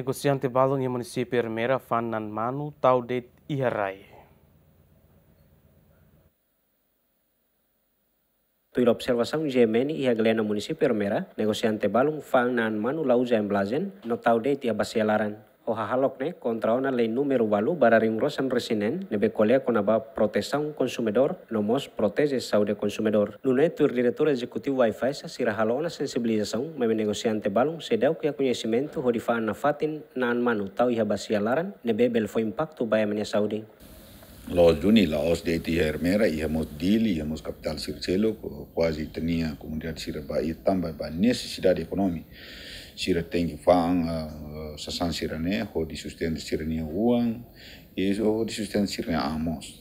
balung yang e município fan nan Manu tau de Iharai. Pela observação gemeni e a glena município Hermera, negociante balong Fanan Manu lau zemblazen no tau de Tia o jajalocne contra una lei numero walu bara ringros en resinen nebe colea con aba protesta un consumidor nomos protege Saudi consumidor nune tu diretor executivo wifi sa sira halona sensibilização meme negociante balum sedeu que conhecimento fa na fatin nan manu tau iha basialaran nebe bel foi impacto baia menia saudi los juni laos de ti hermera iha hemos dili hemos capital circelo quase tenía comunidade sirba e também ba necessidade ekonomi. sira tengi fanga sasan sira ne ho di sustenta sira ne uan, e ho di sustenta sira ne amos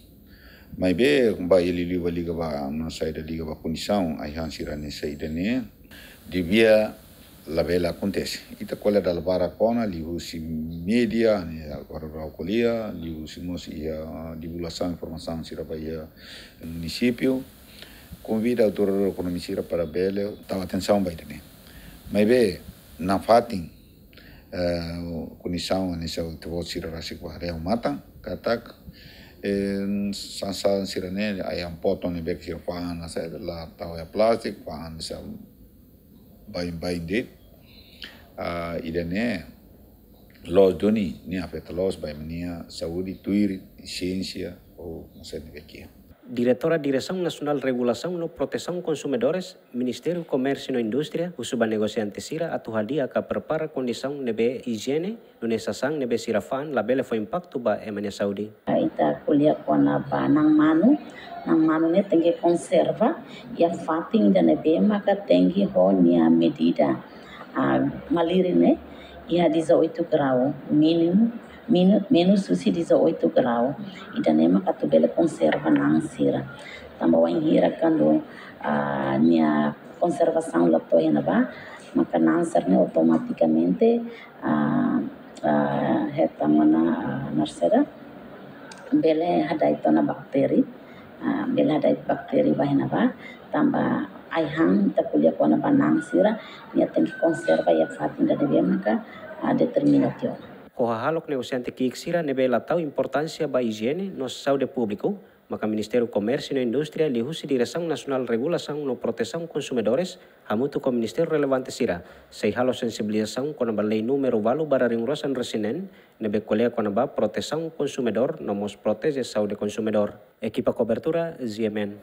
mai be ba ele liva liga ba na da liga ba condição aí han sira ne saída ne devia la vela acontece ita cola da bara kona liu si media ne agora da colia liu si mos ia divulgação informação sira ba ia município convida a autor economicista para bele tal atenção vai ter né mas bem nafatin kunisawan ni sa tibo sirara sikwa reang matang katak sansan sirane ayam potong ni bekir fahan asa la tau ya e plastik fahan sa bain bain dit idane los doni ni afet los bain mania saudi tuiri ciencia o no sé ni Diretora Direção Nacional Regulação no Proteção Consumidores, Ministério do Comércio e Indústria, o subnegociante Sira atuhadia que prepara condição de higiene, no Nessasang, nebe sirafan, labele foi impacto ba emane Saudi. Ita kulia kona ba mano, na mano manu ne que conserva, ia fatin da nebe tem que ho a medida. A maliri e a 18 graus mínimo, menos UC 18 graus. Itanema Catubela conserva na ansira. Também hira quando a minha conservação lá põe na ba, mas a câncer né, automaticamente a a retamana nascera bele hadai tona bakteri bele hadai bakteri bahina ba tambah aihan ta kuliah kona banang sira niatin konserva ya fatin da de maka a determinación kohahalok ne usante kiksira nebe latau importansia ba higiene no saude público, maka no Comércio e Indústria di direção nasional regulação no proteção consumidores hamutu ko Ministério relevante sira, sei halo sensibilização kona ba lei número valu para ringrosan resinen nebe kolea kona ba proteção consumidor no mos protege saude consumidor. Equipa cobertura, ZMn